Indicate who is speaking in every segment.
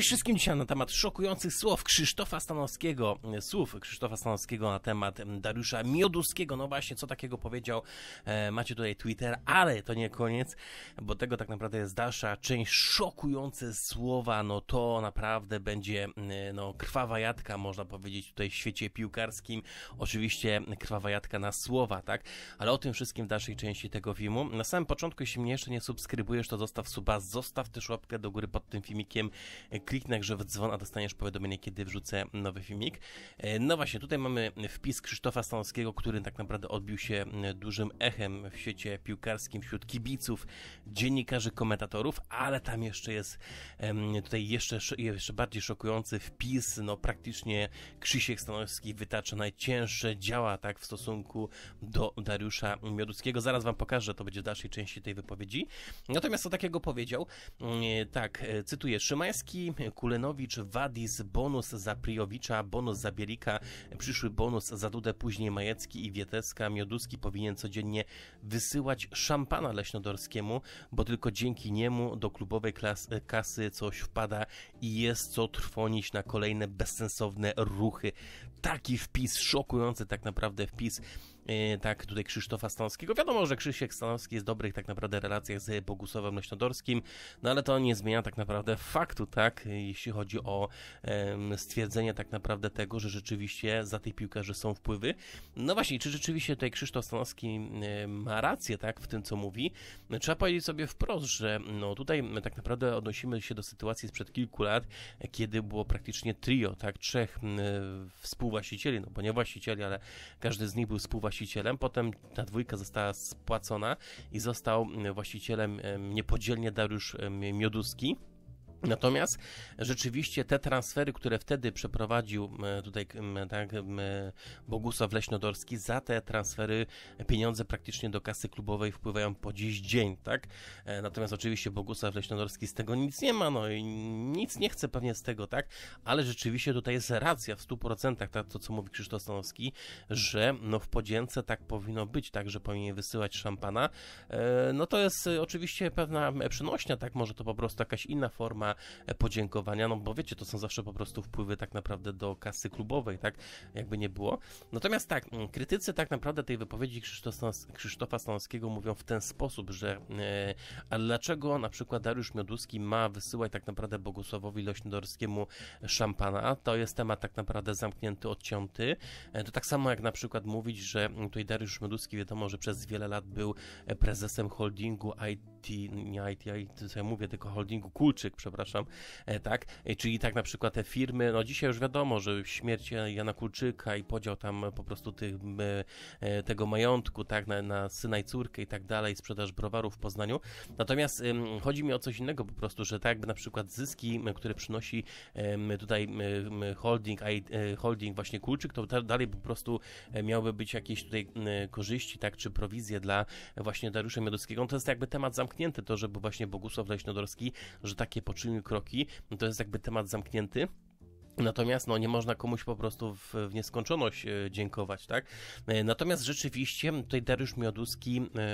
Speaker 1: przede wszystkim dzisiaj na temat szokujących słów Krzysztofa Stanowskiego, e, słów Krzysztofa Stanowskiego na temat Dariusza Mioduskiego. No właśnie, co takiego powiedział, e, macie tutaj Twitter, ale to nie koniec, bo tego tak naprawdę jest dalsza część. Szokujące słowa, no to naprawdę będzie no, krwawa jadka, można powiedzieć, tutaj w świecie piłkarskim. Oczywiście krwawa jadka na słowa, tak? Ale o tym wszystkim w dalszej części tego filmu. Na samym początku, jeśli mnie jeszcze nie subskrybujesz, to zostaw suba, zostaw też łapkę do góry pod tym filmikiem kliknij grze w dzwon, a dostaniesz powiadomienie, kiedy wrzucę nowy filmik. E, no właśnie, tutaj mamy wpis Krzysztofa Stanowskiego, który tak naprawdę odbił się dużym echem w świecie piłkarskim wśród kibiców, dziennikarzy, komentatorów, ale tam jeszcze jest tutaj jeszcze, jeszcze bardziej szokujący wpis, no praktycznie Krzysiek Stanowski wytacza najcięższe działa tak w stosunku do Dariusza Mioduckiego. Zaraz wam pokażę, to będzie w dalszej części tej wypowiedzi. Natomiast co takiego powiedział? Mm, tak, e, cytuję, Szymański Kulenowicz, Wadis, bonus za Priowicza, bonus za Bielika, przyszły bonus za Dudę, później Majecki i Wieteska. Mioduski powinien codziennie wysyłać szampana leśnodorskiemu, bo tylko dzięki niemu do klubowej klas, kasy coś wpada i jest co trwonić na kolejne bezsensowne ruchy taki wpis, szokujący tak naprawdę wpis e, tak tutaj Krzysztofa Stanowskiego. Wiadomo, że Krzysiek Stanowski jest w dobrych tak naprawdę relacjach z Bogusławem Leśnodorskim, no ale to nie zmienia tak naprawdę faktu, tak, jeśli chodzi o stwierdzenie tak naprawdę tego, że rzeczywiście za tych piłkarzy są wpływy. No właśnie, czy rzeczywiście tutaj Krzysztof Stanowski e, ma rację, tak, w tym co mówi? Trzeba powiedzieć sobie wprost, że no tutaj tak naprawdę odnosimy się do sytuacji sprzed kilku lat, kiedy było praktycznie trio, tak, trzech e, współpracowników współwłaścicieli, no bo nie właścicieli, ale każdy z nich był współwłaścicielem. Potem ta dwójka została spłacona i został mm, właścicielem niepodzielnie Dariusz Mioduski. Natomiast rzeczywiście te transfery, które wtedy przeprowadził tutaj tak, Bogusław Leśnodorski, za te transfery pieniądze praktycznie do kasy klubowej wpływają po dziś dzień, tak? E, natomiast oczywiście Bogusław Leśnodorski z tego nic nie ma, no i nic nie chce pewnie z tego, tak? Ale rzeczywiście tutaj jest racja w 100%, tak, to co mówi Krzysztof Stanowski, że no w podzięce tak powinno być, tak, że powinien wysyłać szampana. E, no to jest e, oczywiście pewna przenośnia, tak? Może to po prostu jakaś inna forma E, podziękowania, no bo wiecie, to są zawsze po prostu wpływy tak naprawdę do kasy klubowej, tak jakby nie było. Natomiast tak, mm, krytycy tak naprawdę tej wypowiedzi Krzysztofa Stanowskiego mówią w ten sposób, że e, dlaczego na przykład Dariusz Mioduski ma wysyłać tak naprawdę Bogusławowi Leśnodorskiemu szampana? To jest temat tak naprawdę zamknięty, odcięty. E, to tak samo jak na przykład mówić, że mm, tutaj Dariusz Mioduski wiadomo, że przez wiele lat był prezesem holdingu IT nie IT, ja sobie mówię, tylko holdingu Kulczyk, przepraszam, e, tak, e, czyli tak na przykład te firmy, no dzisiaj już wiadomo, że śmierć Jana Kulczyka i podział tam po prostu tych, e, tego majątku, tak, na, na syna i córkę i tak dalej, sprzedaż browarów w Poznaniu, natomiast chodzi mi o coś innego po prostu, że tak jakby na przykład zyski, które przynosi tutaj holding, holding właśnie Kulczyk, to dalej po prostu miałby być jakieś tutaj korzyści, tak, czy prowizje dla właśnie Dariusza Mioduskiego, no to jest jakby temat zamknięty zamknięte to, żeby właśnie Bogusław Leśnodorski, że takie poczynił kroki, no to jest jakby temat zamknięty. Natomiast no, nie można komuś po prostu w, w, nieskończoność e, dziękować, tak? E, natomiast rzeczywiście tutaj Dariusz Mioduski e,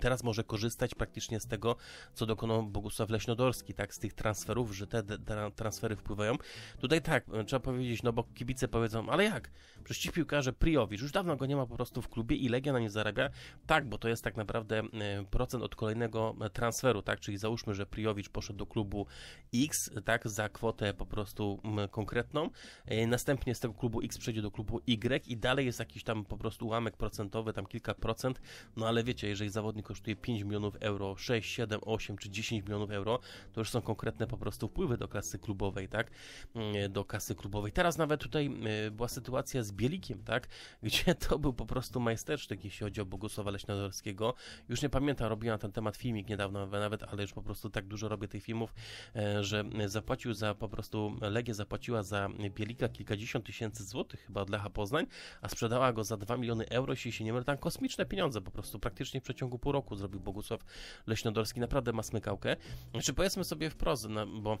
Speaker 1: teraz może korzystać praktycznie z tego, co dokonał Bogusław Leśnodorski, tak? Z tych transferów, że te, transfery wpływają. Tutaj tak, trzeba powiedzieć, no bo kibice powiedzą, ale jak? Przecież ci piłkarze Priowicz, już dawno go nie ma po prostu w klubie i Legia na nie zarabia. Tak, bo to jest tak naprawdę procent od kolejnego transferu, tak? Czyli załóżmy, że Priowicz poszedł do klubu X, tak? Za kwotę po prostu mm, konkretną. E, następnie z tego klubu X przejdzie do klubu Y i dalej jest jakiś tam po prostu ułamek procentowy, tam kilka procent, no ale wiecie, jeżeli zawodnik kosztuje 5 milionów euro, 6, 7, 8 czy 10 milionów euro, to już są konkretne po prostu wpływy do klasy klubowej, tak? Mm, e, do kasy klubowej. Teraz nawet tutaj e, była sytuacja z Bielikiem, tak? Gdzie to był po prostu majsterczyk, jeśli chodzi o Bogusława Leśnodorskiego. Już nie pamiętam, robiłem na ten temat filmik niedawno nawet, ale już po prostu tak dużo robię tych filmów, że zapłacił za po prostu Legia zapłaciła za Bielika kilkadziesiąt tysięcy złotych chyba dla Lecha Poznań, a sprzedała go za 2 miliony euro, jeśli się nie mylę, tam kosmiczne pieniądze po prostu, praktycznie w przeciągu pół roku zrobił Bogusław Leśnodorski, naprawdę ma smykałkę. Czy znaczy, powiedzmy sobie wprost, no, bo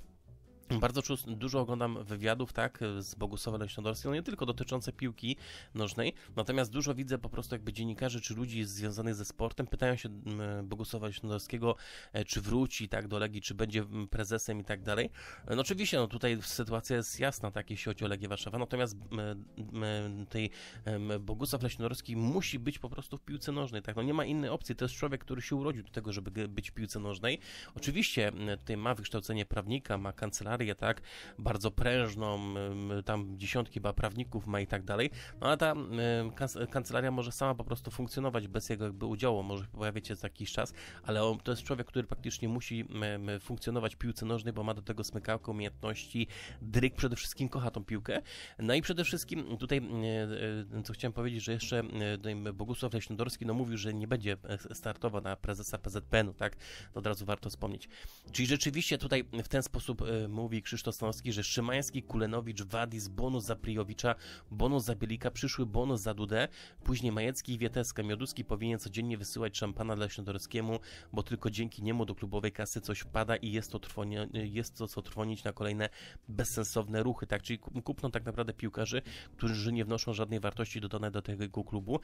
Speaker 1: bardzo dużo oglądam wywiadów, tak, z Bogusławem Leśnodorskim, no nie tylko dotyczące piłki nożnej, natomiast dużo widzę po prostu jakby dziennikarzy czy ludzi związanych ze sportem pytają się mm, Bogusława Leśnodorskiego, e, czy wróci, tak, do Legii, czy będzie mm, prezesem i tak dalej. E, no oczywiście, no tutaj sytuacja jest jasna, tak, jeśli chodzi o Legię Warszawa, natomiast tej Bogusław Leśnodorski musi być po prostu w piłce nożnej, tak, no nie ma innej opcji, to jest człowiek, który się urodził do tego, żeby być w piłce nożnej. Oczywiście tutaj ma wykształcenie prawnika, ma kancelarię, kancelarię, tak, bardzo prężną, tam dziesiątki ba prawników ma i tak dalej, no ale ta kancelaria może sama po prostu funkcjonować bez jego jakby udziału, może pojawić się za jakiś czas, ale on, to jest człowiek, który praktycznie musi funkcjonować w piłce nożnej, bo ma do tego smykałkę umiejętności, dryk przede wszystkim kocha tą piłkę, no i przede wszystkim tutaj, co chciałem powiedzieć, że jeszcze Bogusław Leśnodorski, no mówił, że nie będzie e, startował na prezesa PZPN-u, tak, to od razu warto wspomnieć. Czyli rzeczywiście tutaj w ten sposób e, mówi mówi Krzysztof Stanowski, że Szymański, Kulenowicz, Wadis, bonus za Priowicza, bonus za Bielika, przyszły bonus za Dudę, później Majecki i Wieteska. Mioduski powinien codziennie wysyłać szampana dla Śniadoreckiemu, bo tylko dzięki niemu do klubowej kasy coś wpada i jest to, trwoni, jest to co trwonić na kolejne bezsensowne ruchy, tak? Czyli kupną tak naprawdę piłkarzy, którzy nie wnoszą żadnej wartości dodanej do tego klubu.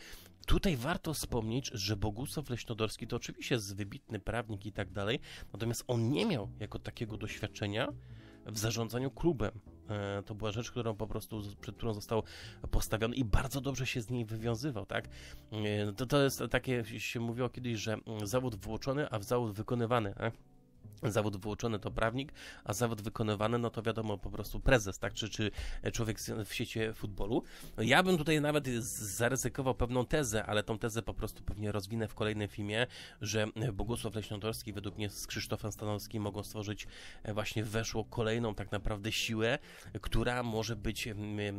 Speaker 1: Tutaj warto wspomnieć, że Bogusław Leśnodorski to oczywiście jest wybitny prawnik i tak dalej, natomiast on nie miał jako takiego doświadczenia, w zarządzaniu klubem. E, to była rzecz, którą po prostu, przed którą został postawiony i bardzo dobrze się z niej wywiązywał, tak? E, to, to jest takie, się mówiło kiedyś, że mm, zawód włączony, a w zawód wykonywany, tak? Zawód wyuczony to prawnik, a zawód wykonywany, no to wiadomo, po prostu prezes, tak, czy, czy człowiek w świecie futbolu. Ja bym tutaj nawet zaryzykował pewną tezę, ale tą tezę po prostu pewnie rozwinę w kolejnym filmie, że Bogusław Leśnodorski według mnie z Krzysztofem Stanowskim mogą stworzyć e, właśnie weszło kolejną tak naprawdę siłę, która może być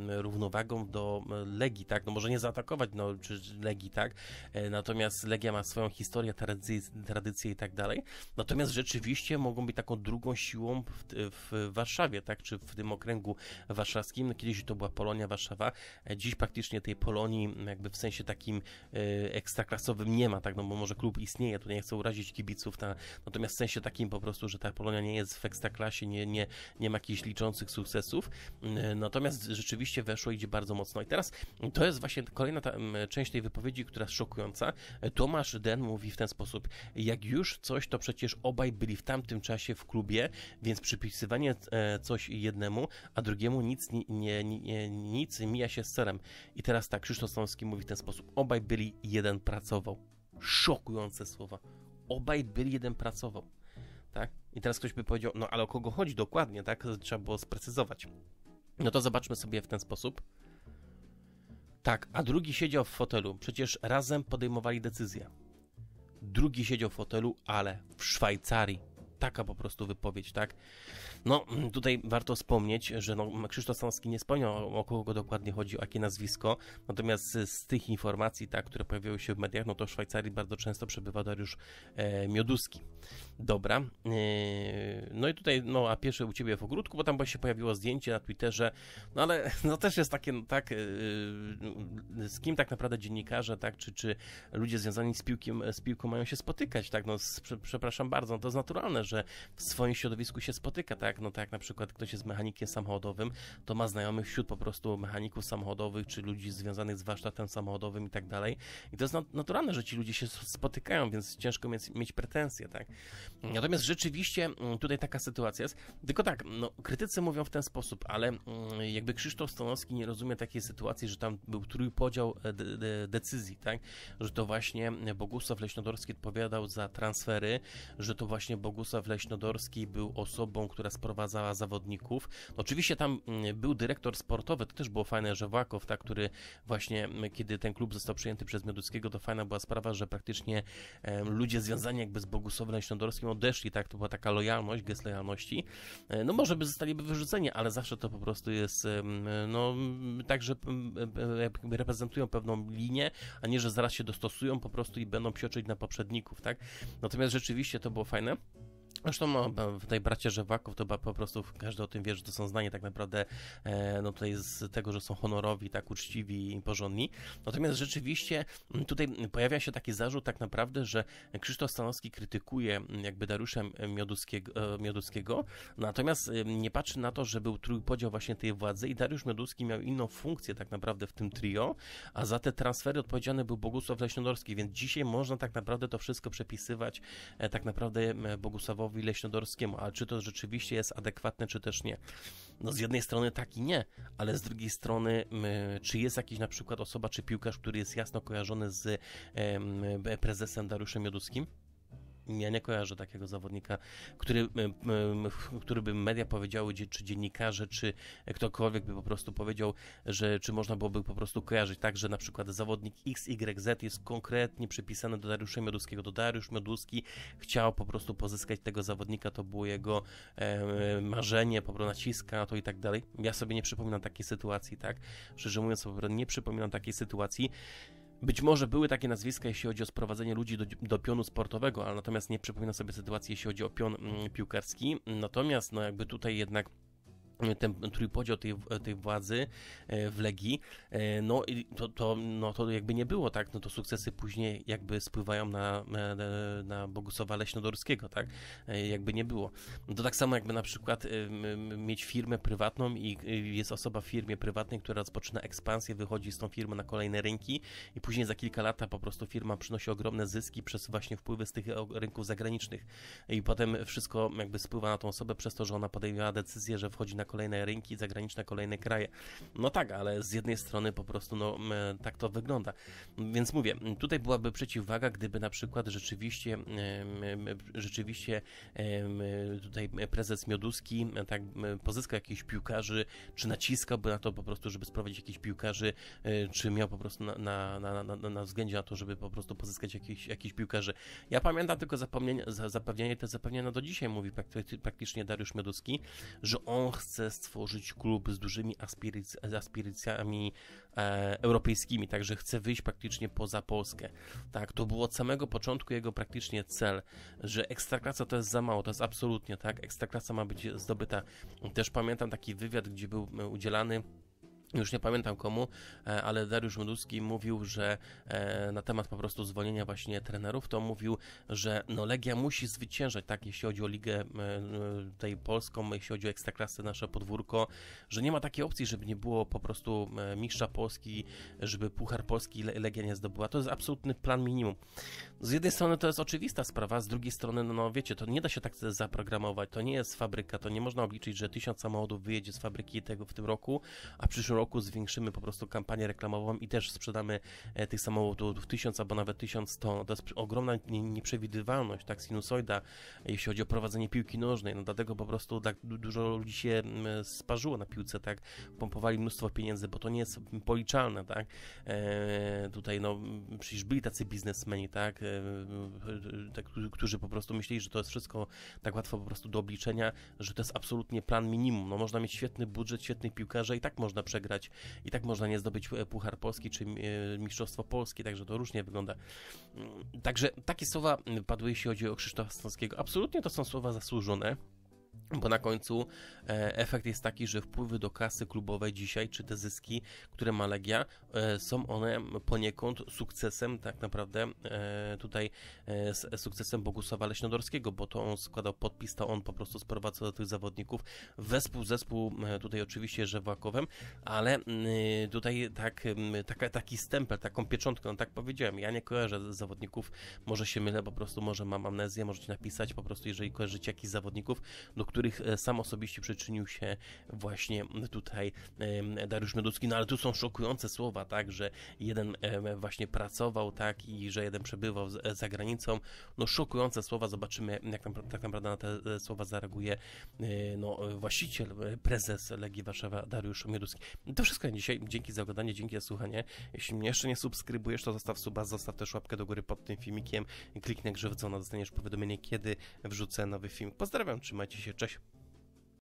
Speaker 1: równowagą do e, Legii, tak, no może nie zaatakować, no, czy Legii, tak, e, natomiast Legia ma swoją historię, tradycję, tradycję i tak dalej, natomiast rzeczywiście oczywiście mogą być taką drugą siłą w, w, Warszawie, tak, czy w tym okręgu warszawskim. Kiedyś to była Polonia Warszawa, e, dziś praktycznie tej Polonii jakby w sensie takim e, ekstraklasowym nie ma, tak, no bo może klub istnieje, tu nie chcę urazić kibiców, ta, natomiast w sensie takim po prostu, że ta Polonia nie jest w ekstraklasie, nie, nie, nie ma jakichś liczących sukcesów, e, natomiast rzeczywiście weszło idzie bardzo mocno. I teraz to jest właśnie kolejna ta, część tej wypowiedzi, która jest szokująca. Tomasz Den mówi w ten sposób, jak już coś, to przecież obaj byli w tamtym czasie w klubie, więc przypisywanie e, coś jednemu, a drugiemu nic, nie, nie, nic mija się z celem. I teraz tak, Krzysztof Stąski mówi w ten sposób. Obaj byli, jeden pracował. Szokujące słowa. Obaj byli, jeden pracował. Tak? I teraz ktoś by powiedział, no ale o kogo chodzi dokładnie, tak? Trzeba było sprecyzować. No to zobaczmy sobie w ten sposób. Tak, a drugi siedział w fotelu. Przecież razem podejmowali decyzję. Drugi siedział w fotelu, ale w Szwajcarii taka po prostu wypowiedź, tak? No, tutaj warto wspomnieć, że no, Krzysztof Stanowski nie wspomniał, o kogo dokładnie chodzi, o jakie nazwisko, natomiast z tych informacji, tak, które pojawiały się w mediach, no to w Szwajcarii bardzo często przebywa Dariusz e, Mioduski. Dobra, e, no i tutaj, no, a pierwsze u Ciebie w ogródku, bo tam właśnie pojawiło zdjęcie na Twitterze, no ale, no też jest takie, no, tak, e, z kim tak naprawdę dziennikarze, tak, czy, czy ludzie związani z, piłkiem, z piłką mają się spotykać, tak, no, z, przepraszam bardzo, no to jest naturalne, że w swoim środowisku się spotyka, tak? No tak jak na przykład ktoś jest mechanikiem samochodowym, to ma znajomych wśród po prostu mechaników samochodowych, czy ludzi związanych z warsztatem samochodowym i tak dalej. I to jest naturalne, że ci ludzie się spotykają, więc ciężko mieć, mieć pretensje, tak? Natomiast rzeczywiście mm, tutaj taka sytuacja jest. Tylko tak, no, krytycy mówią w ten sposób, ale mm, jakby Krzysztof Stanowski nie rozumie takiej sytuacji, że tam był trójpodział de de decyzji, tak? Że to właśnie Bogusław Leśnodorski odpowiadał za transfery, że to właśnie Bogusław w Leśnodorski był osobą, która sprowadzała zawodników. Oczywiście tam mm, był dyrektor sportowy, to też było fajne, że Wakow, tak, który właśnie kiedy ten klub został przyjęty przez Mioduckiego, to fajna była sprawa, że praktycznie ludzie związani jakby z Bogusławem Leśnodorskim odeszli, tak, to była taka lojalność, gest lojalności. E, no może by zostaliby wyrzuceni, ale zawsze to po prostu jest, no także reprezentują pewną linię, a nie, że zaraz się dostosują po prostu i będą psioczyć na poprzedników, tak. Natomiast rzeczywiście to było fajne. Zresztą no, tutaj bracia Rzewaków to po prostu każdy o tym wie, że to są znani tak naprawdę e, no tutaj z tego, że są honorowi, tak uczciwi i porządni. Natomiast rzeczywiście tutaj pojawia się taki zarzut tak naprawdę, że Krzysztof Stanowski krytykuje jakby Dariusza Mioduskiego, e, Mioduskiego natomiast e, nie patrzy na to, że był trójpodział właśnie tej władzy i Dariusz Mioduski miał inną funkcję tak naprawdę w tym trio, a za te transfery odpowiedzialny był Bogusław Leśnodorski, więc dzisiaj można tak naprawdę to wszystko przepisywać tak naprawdę Bogusławowi Stanisławowi Leśnodorskiemu, a czy to rzeczywiście jest adekwatne, czy też nie. No z jednej strony tak i nie, ale z drugiej strony czy jest jakiś na przykład osoba, czy piłkarz, który jest jasno kojarzony z prezesem Dariuszem Joduskim? Ja nie kojarzę takiego zawodnika, który, który by media powiedziały, czy dziennikarze, czy ktokolwiek by po prostu powiedział, że czy można byłoby po prostu kojarzyć tak, że na przykład zawodnik XYZ jest konkretnie przypisany do Dariusza Mioduskiego. Do Dariusz Mioduski chciał po prostu pozyskać tego zawodnika, to było jego marzenie, po prostu naciska to i tak dalej. Ja sobie nie przypominam takiej sytuacji, tak? Szczerze mówiąc, nie przypominam takiej sytuacji. Być może były takie nazwiska, jeśli chodzi o sprowadzenie ludzi do, do pionu sportowego, ale natomiast nie przypomina sobie sytuacji, jeśli chodzi o pion mm, piłkarski. Natomiast, no jakby tutaj jednak ten trójpodział tej, tej władzy e, w Legii, e, no i to, to, no to jakby nie było, tak, no to sukcesy później jakby spływają na, na, Bogusława Leśnodorskiego, tak, e, jakby nie było. No to tak samo jakby na przykład mieć firmę prywatną i jest osoba w firmie prywatnej, która rozpoczyna ekspansję, wychodzi z tą firmą na kolejne rynki i później za kilka lat po prostu firma przynosi ogromne zyski przez właśnie wpływy z tych rynków zagranicznych i potem wszystko jakby spływa na tą osobę przez to, że ona podejmowała decyzję, że wchodzi na kolejne rynki, zagraniczne kolejne kraje. No tak, ale z jednej strony po prostu no, tak to wygląda. Więc mówię, tutaj byłaby przeciwwaga, gdyby na przykład rzeczywiście rzeczywiście tutaj prezes Mioduski e, tak pozyskał jakichś piłkarzy, czy naciskałby na to po prostu, żeby sprowadzić jakichś piłkarzy, e, czy miał po prostu na, na, na, na, na względzie na to, żeby po prostu pozyskać jakichś, jakichś piłkarzy. Ja pamiętam tylko zapomnienie, zapewnienie, te zapewnienia do dzisiaj mówi praktycznie Dariusz Mioduski, że on chce chce stworzyć klub z dużymi aspiracjami aspirycjami e, europejskimi, także chce wyjść praktycznie poza Polskę. Tak, to było od samego początku jego praktycznie cel, że ekstraklasa to jest za mało, to jest absolutnie tak, ekstraklasa ma być zdobyta. Też pamiętam taki wywiad, gdzie był e, udzielany już nie pamiętam komu, e, ale Dariusz Mioduski mówił, że e, na temat po prostu zwolnienia właśnie trenerów, to mówił, że no Legia musi zwyciężać, tak, jeśli chodzi o ligę e, tej polską, jeśli chodzi o ekstraklasy, nasze podwórko, że nie ma takiej opcji, żeby nie było po prostu mistrza Polski, żeby Puchar Polski Legia nie zdobyła. To jest absolutny plan minimum z jednej strony to jest oczywista sprawa, z drugiej strony, no, no wiecie, to nie da się tak zaprogramować, to nie jest fabryka, to nie można obliczyć, że tysiąc samochodów wyjedzie z fabryki tego w tym roku, a w przyszłym roku zwiększymy po prostu kampanię reklamową i też sprzedamy e, tych samochodów tysiąc albo nawet tysiąc to, to jest ogromna nieprzewidywalność, tak sinusoida, jeśli chodzi o prowadzenie piłki nożnej, no dlatego po prostu tak dużo ludzi się sparzyło na piłce, tak, pompowali mnóstwo pieniędzy, bo to nie jest policzalne, tak, e, tutaj no przecież byli tacy biznesmeni, tak, E, e, którzy po prostu myśleli, że to jest wszystko tak łatwo po prostu do obliczenia, że to jest absolutnie plan minimum. No, można mieć świetny budżet, świetnych piłkarzy i tak można przegrać, i tak można nie zdobyć e, Puchar Polski czy Mistrzostwo Polskie, także to różnie wygląda. Mm, także takie słowa padły, jeśli chodzi o Krzysztofa Stanowskiego. Absolutnie to są słowa zasłużone. Bo na końcu e, efekt jest taki, że wpływy do kasy klubowej dzisiaj, czy te zyski, które ma Legia, e, są one poniekąd sukcesem, tak naprawdę e, tutaj sukcesem Bogusława Leśnodorskiego, bo to on składał podpis, to on po prostu sprowadza do tych zawodników wespół, zespół tutaj oczywiście Żewłakowem, ale tutaj tak, taka, taki stempel, taką pieczątkę, no tak powiedziałem, ja nie kojarzę zawodników, może się mylę, po prostu może mam amnezję, możecie napisać po prostu, jeżeli kojarzycie jakichś zawodników, do których których e, sam osobiście przyczynił się właśnie tutaj Dariusz Mioducki, no ale tu są szokujące słowa, tak, że jeden właśnie pracował, tak, i że jeden przebywał e, za granicą, no szokujące słowa, zobaczymy jak tam, tak naprawdę na te e, słowa zareaguje no właściciel, prezes Legii Warszawa Dariusz Mioducki. To wszystko na dzisiaj, dzięki za oglądanie, dzięki za słuchanie, jeśli mnie jeszcze nie subskrybujesz, to zostaw suba, zostaw też łapkę do góry pod tym filmikiem, kliknij na dostaniesz powiadomienie, kiedy wrzucę nowy film. Pozdrawiam, trzymajcie się, cześć! Cześć.